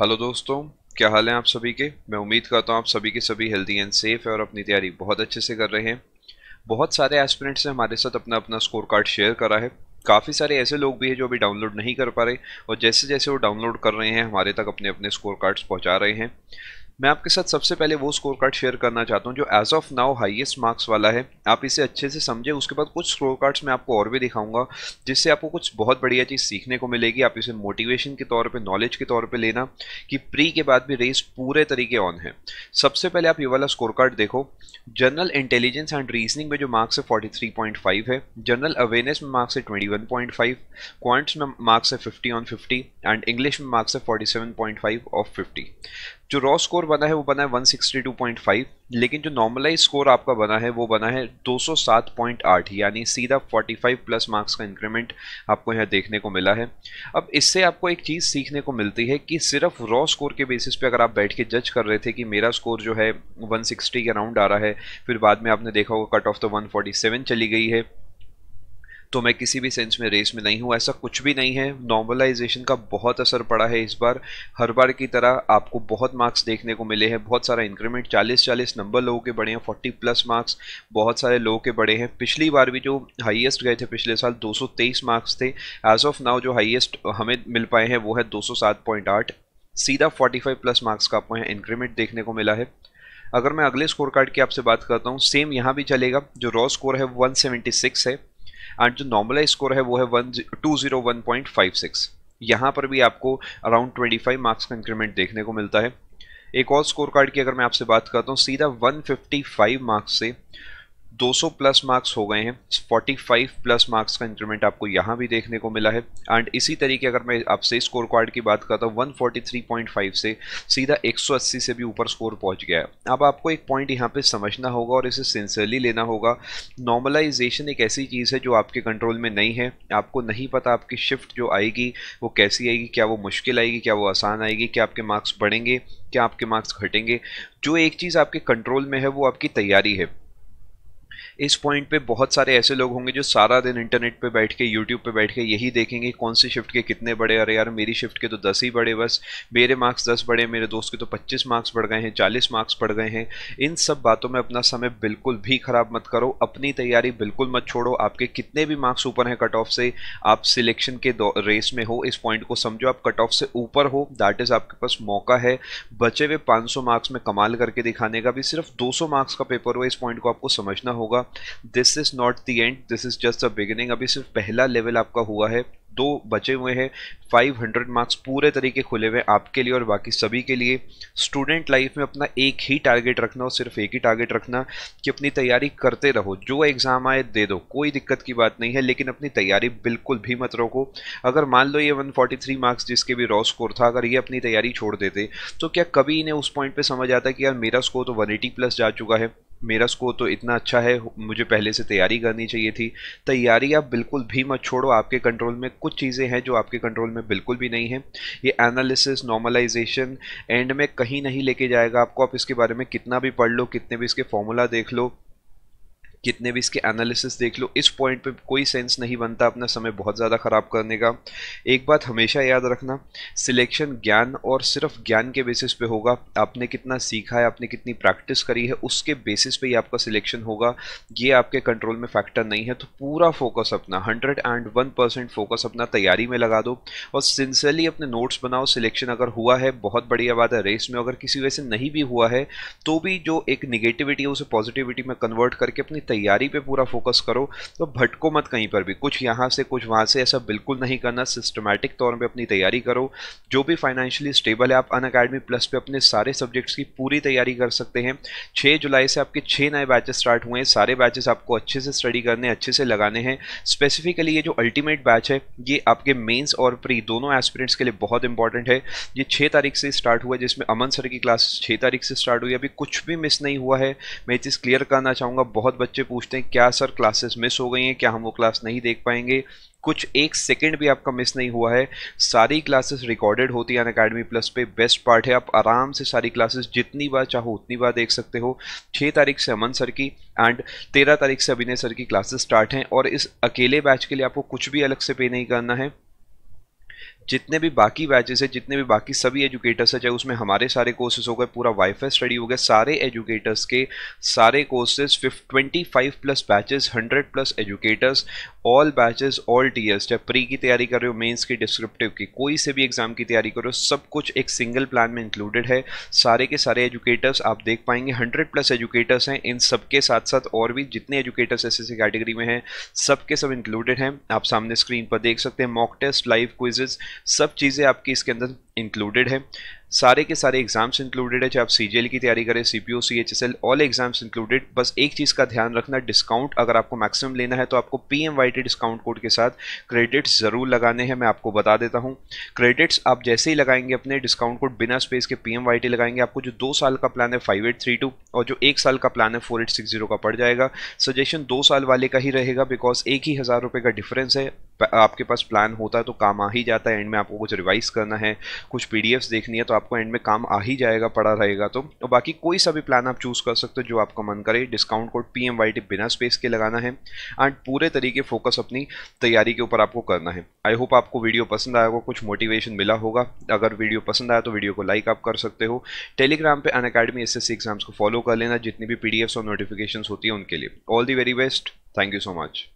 hello दोस्तों क्या हाल है आप सभी के मैं उम्मीद करता हूँ आप सभी के सभी हेल्दी एंड सेफ है और अपनी तैयारी बहुत अच्छे से कर रहे हैं बहुत सारे एस्पिरेंट्स ने हमारे साथ अपना अपना स्कोर कार्ड शेयर करा है काफ़ी सारे ऐसे लोग भी हैं जो अभी डाउनलोड नहीं कर पा रहे और जैसे जैसे वो डाउनलोड कर रहे हैं हमारे तक अपने अपने स्कोर कार्ड्स पहुँचा रहे हैं मैं आपके साथ सबसे पहले वो स्कोर कार्ड शेयर करना चाहता हूँ जो as of now highest marks वाला है आप इसे अच्छे से समझें उसके बाद कुछ स्कोर कार्ड्स मैं आपको और भी दिखाऊंगा जिससे आपको कुछ बहुत बढ़िया चीज़ सीखने को मिलेगी आप इसे मोटिवेशन के तौर पर नॉलेज के तौर पर लेना कि प्री के बाद भी रेस पूरे तरीके ऑन है सबसे पहले आप ये वाला स्कोर कार्ड देखो जनरल इंटेलिजेंस एंड रीजनिंग में जो मार्क्स है फोर्टी है जनरल अवेयरनेस में मार्क्स है ट्वेंटी क्वांट्स में मार्क्स है fifty on fifty and English में मार्क्स है फोर्टी ऑफ फिफ्टी जो रॉ स्कोर बना है वो बना है 162.5 लेकिन जो नॉर्मलाइज स्कोर आपका बना है वो बना है 207.8 यानी सीधा 45 प्लस मार्क्स का इंक्रीमेंट आपको यहाँ देखने को मिला है अब इससे आपको एक चीज़ सीखने को मिलती है कि सिर्फ रॉ स्कोर के बेसिस पे अगर आप बैठ के जज कर रहे थे कि मेरा स्कोर जो है वन के अराउंड आ रहा है फिर बाद में आपने देखा होगा कट ऑफ तो वन चली गई है तो मैं किसी भी सेंस में रेस में नहीं हूँ ऐसा कुछ भी नहीं है नॉर्मलाइजेशन का बहुत असर पड़ा है इस बार हर बार की तरह आपको बहुत मार्क्स देखने को मिले हैं बहुत सारा इंक्रीमेंट 40-40 नंबर लोगों के बढ़े हैं 40 प्लस मार्क्स बहुत सारे लोगों के बढ़े हैं पिछली बार भी जो हाइएस्ट गए थे पिछले साल दो मार्क्स थे एज ऑफ नाउ जो हाइएस्ट हमें मिल पाए हैं वो है दो सीधा फोर्टी प्लस मार्क्स का आपको यहाँ इंक्रीमेंट देखने को मिला है अगर मैं अगले स्कोर कार्ड की आपसे बात करता हूँ सेम यहाँ भी चलेगा जो रॉ स्कोर है 176 है एंड जो नॉर्मलाइज स्कोर है वो है one two zero one point five six यहाँ पर भी आपको अराउंड ट्वेंटी फाइव मार्क्स का इंक्रीमेंट देखने को मिलता है एक और स्कोर कार्ड की अगर मैं आपसे बात करता हूँ सीधा वन फिफ्टी फाइव मार्क्स से 200 प्लस मार्क्स हो गए हैं 45 प्लस मार्क्स का इंक्रीमेंट आपको यहाँ भी देखने को मिला है एंड इसी तरीके अगर मैं आपसे स्कोर कार्ड की बात करता हूँ 143.5 से सीधा 180 से भी ऊपर स्कोर पहुँच गया है अब आपको एक पॉइंट यहाँ पे समझना होगा और इसे सेंसरली लेना होगा नॉर्मलाइजेशन एक ऐसी चीज़ है जो आपके कंट्रोल में नहीं है आपको नहीं पता आपकी शिफ्ट जो आएगी वो कैसी आएगी क्या वो मुश्किल आएगी क्या वो आसान आएगी क्या आपके मार्क्स बढ़ेंगे क्या आपके मार्क्स घटेंगे जो एक चीज़ आपके कंट्रोल में है वो आपकी तैयारी है इस पॉइंट पे बहुत सारे ऐसे लोग होंगे जो सारा दिन इंटरनेट पे बैठ के यूट्यूब पे बैठ के यही देखेंगे कौन सी शिफ्ट के कितने बड़े अरे यार मेरी शिफ्ट के तो दस ही बड़े बस मेरे मार्क्स दस बड़े मेरे दोस्त के तो पच्चीस मार्क्स बढ़ गए हैं चालीस मार्क्स बढ़ गए हैं इन सब बातों में अपना समय बिल्कुल भी ख़राब मत करो अपनी तैयारी बिल्कुल मत छोड़ो आपके कितने भी मार्क्स ऊपर हैं कट ऑफ से आप सिलेक्शन के रेस में हो इस पॉइंट को समझो आप कट ऑफ से ऊपर हो दैट इज़ आपके पास मौका है बचे हुए 500 मार्क्स में कमाल करके दिखाने का भी सिर्फ दो मार्क्स का पेपर हो इस पॉइंट को आपको समझना होगा होगा this is not the end this is just the beginning अभी सिर्फ पहला लेवल आपका हुआ है दो बचे हुए हैं 500 मार्क्स पूरे तरीके खुले हुए आपके लिए और बाकी सभी के लिए स्टूडेंट लाइफ में अपना एक ही टारगेट रखना और सिर्फ एक ही टारगेट रखना कि अपनी तैयारी करते रहो जो एग्ज़ाम आए दे दो कोई दिक्कत की बात नहीं है लेकिन अपनी तैयारी बिल्कुल भी मत रोको अगर मान लो ये 143 मार्क्स जिसके भी रॉ स्कोर था अगर ये अपनी तैयारी छोड़ देते तो क्या कभी इन्हें उस पॉइंट पर समझ आता कि यार मेरा स्कोर तो वन प्लस जा चुका है मेरा स्कोर तो इतना अच्छा है मुझे पहले से तैयारी करनी चाहिए थी तैयारी आप बिल्कुल भी मत छोड़ो आपके कंट्रोल में कुछ चीज़ें हैं जो आपके कंट्रोल में बिल्कुल भी नहीं है ये एनालिसिस नॉर्मलाइजेशन एंड में कहीं नहीं लेके जाएगा आपको आप इसके बारे में कितना भी पढ़ लो कितने भी इसके फॉर्मूला देख लो कितने भी इसके एनालिसिस देख लो इस पॉइंट पे कोई सेंस नहीं बनता अपना समय बहुत ज़्यादा ख़राब करने का एक बात हमेशा याद रखना सिलेक्शन ज्ञान और सिर्फ ज्ञान के बेसिस पे होगा आपने कितना सीखा है आपने कितनी प्रैक्टिस करी है उसके बेसिस पे ही आपका सिलेक्शन होगा ये आपके कंट्रोल में फैक्टर नहीं है तो पूरा फोकस अपना hundred and one percent focus अपना तैयारी में लगा दो और सिंसियरली अपने नोट्स बनाओ सिलेक्शन अगर हुआ है बहुत बढ़िया बात है रेस में अगर किसी वजह से नहीं भी हुआ है तो भी जो एक निगेटिविटी है उसे पॉजिटिविटी में कन्वर्ट करके अपनी तैयारी पे पूरा फोकस करो तो भटको मत कहीं पर भी कुछ यहाँ से कुछ वहाँ से ऐसा बिल्कुल नहीं करना सिस्टमैटिक तौर पर अपनी तैयारी करो जो भी फाइनेंशियली स्टेबल है आप अन अकेडमी प्लस पे अपने सारे सब्जेक्ट्स की पूरी तैयारी कर सकते हैं छः जुलाई से आपके छः नए बैचेस स्टार्ट हुए हैं सारे बैचेस आपको अच्छे से स्टडी करने अच्छे से लगाने हैं स्पेसिफिकली ये जो अल्टीमेट बैच है ये आपके मेन्स और प्री दोनों एस्पिरेंट्स के लिए बहुत इंपॉर्टेंट है ये छः तारीख से स्टार्ट हुआ जिसमें अमन सर की क्लास छः तारीख से स्टार्ट हुई अभी कुछ भी मिस नहीं हुआ है मैं ये चीज़ क्लियर करना चाहूँगा बहुत बच्चे बच्चे पूछते हैं क्या सर क्लासेस मिस हो गई हैं क्या हम वो क्लास नहीं देख पाएंगे कुछ एक सेकंड भी आपका मिस नहीं हुआ है सारी क्लासेस रिकॉर्डेड होती है अन अकेडमी प्लस पे बेस्ट पार्ट है आप आराम से सारी क्लासेस जितनी बार चाहो उतनी बार देख सकते हो छः तारीख से अमन सर की एंड तेरह तारीख से अभिनय सर की क्लासेस स्टार्ट हैं और इस अकेले बैच के लिए आपको कुछ भी अलग से पे नहीं करना है जितने भी बाकी बैचेस है जितने भी बाकी सभी एजुकेटर्स है चाहे उसमें हमारे सारे कोर्सेज हो गए पूरा वाईफाई स्टडी हो गया सारे एजुकेटर्स के सारे courses twenty five plus batches hundred plus educators all batches all tiers चाहे प्री की तैयारी कर रहे हो मेंस की डिस्क्रिप्टिव की कोई से भी एग्जाम की तैयारी करो सब कुछ एक सिंगल प्लान में इंक्लूडेड है सारे के सारे एजुकेटर्स आप देख पाएंगे हंड्रेड प्लस एजुकेटर्स हैं इन सब के साथ साथ और भी जितने एजुकेटर्स एस एस कैटेगरी में हैं सबके सब इंक्लूडेड हैं आप सामने स्क्रीन पर देख सकते हैं मॉक टेस्ट लाइव क्विजेज़ सब चीज़ें आपकी इसके अंदर इंक्लूडेड है सारे के सारे एग्जाम्स इंक्लूडेड है चाहे आप सी की तैयारी करें C P O C H S L all exams included बस एक चीज़ का ध्यान रखना डिस्काउंट अगर आपको मैक्सिमम लेना है तो आपको P M Y T discount code के साथ क्रेडिट्स ज़रूर लगाने हैं मैं आपको बता देता हूँ क्रेडिट्स आप जैसे ही लगाएंगे अपने डिस्काउंट कोड बिना स्पेस के पी एम वाई टी लगाएंगे आपको जो दो साल का प्लान है फाइव एट थ्री टू और जो एक साल का प्लान है फोर एट सिक्स जीरो का पड़ जाएगा सजेशन दो साल वाले का ही रहेगा बिकॉज एक ही हज़ार रुपये का डिफरेंस है आपके पास प्लान होता है तो काम आ ही जाता है एंड में आपको कुछ रिवाइज करना है कुछ पी देखनी है तो आपको एंड में काम आ ही जाएगा पड़ा रहेगा तो और बाकी कोई सा भी प्लान आप चूज़ कर सकते हो जो आपका मन करे discount code P M Y T बिना स्पेस के लगाना है एंड पूरे तरीके फोकस अपनी तैयारी के ऊपर आपको करना है आई होप आपको वीडियो पसंद आया होगा कुछ मोटिवेशन मिला होगा अगर वीडियो पसंद आया तो वीडियो को लाइक आप कर सकते हो टेलीग्राम पर अन अकेडमी एस एग्जाम्स को फॉलो कर लेना जितनी भी पीडीएफ्स और नोटिफिकेशन होती है उनके लिए all the very best thank you so much